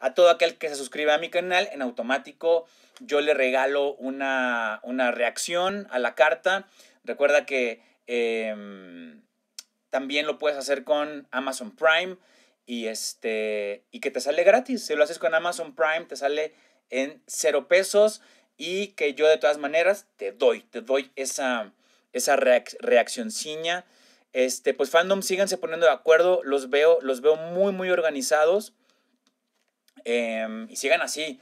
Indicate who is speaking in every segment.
Speaker 1: A todo aquel que se suscribe a mi canal, en automático yo le regalo una, reacción a la carta. Recuerda que em, también lo puedes hacer con Amazon Prime y, este, y que te sale gratis. Si lo haces con Amazon Prime, te sale en cero pesos y que yo de todas maneras te doy, te doy esa, esa reacción Este, pues fandom, síganse poniendo de acuerdo, los veo, los veo muy, muy organizados. Em, y sigan así.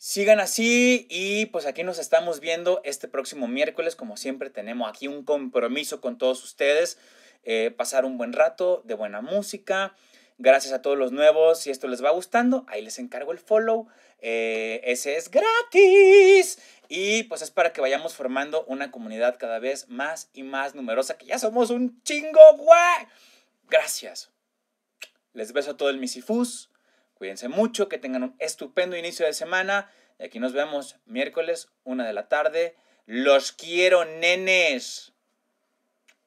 Speaker 1: Sigan así y pues aquí nos estamos viendo este próximo miércoles. Como siempre tenemos aquí un compromiso con todos ustedes. Eh, pasar un buen rato de buena música. Gracias a todos los nuevos. Si esto les va gustando, ahí les encargo el follow. Eh, ese es gratis. Y pues es para que vayamos formando una comunidad cada vez más y más numerosa, que ya somos un chingo, güey. Gracias. Les beso a todo el misifus. Cuídense mucho, que tengan un estupendo inicio de semana. Y aquí nos vemos miércoles, una de la tarde. Los quiero, nenes.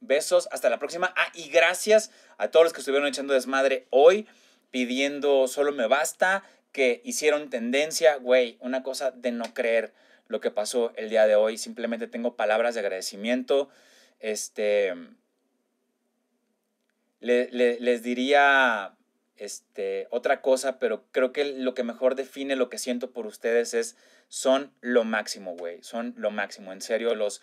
Speaker 1: Besos, hasta la próxima. Ah, y gracias a todos los que estuvieron echando desmadre hoy, pidiendo solo me basta, que hicieron tendencia. Güey, una cosa de no creer lo que pasó el día de hoy. Simplemente tengo palabras de agradecimiento. Este. les diría este, otra cosa, pero creo que lo que mejor define lo que siento por ustedes es, son lo máximo, güey, son lo máximo, en serio, los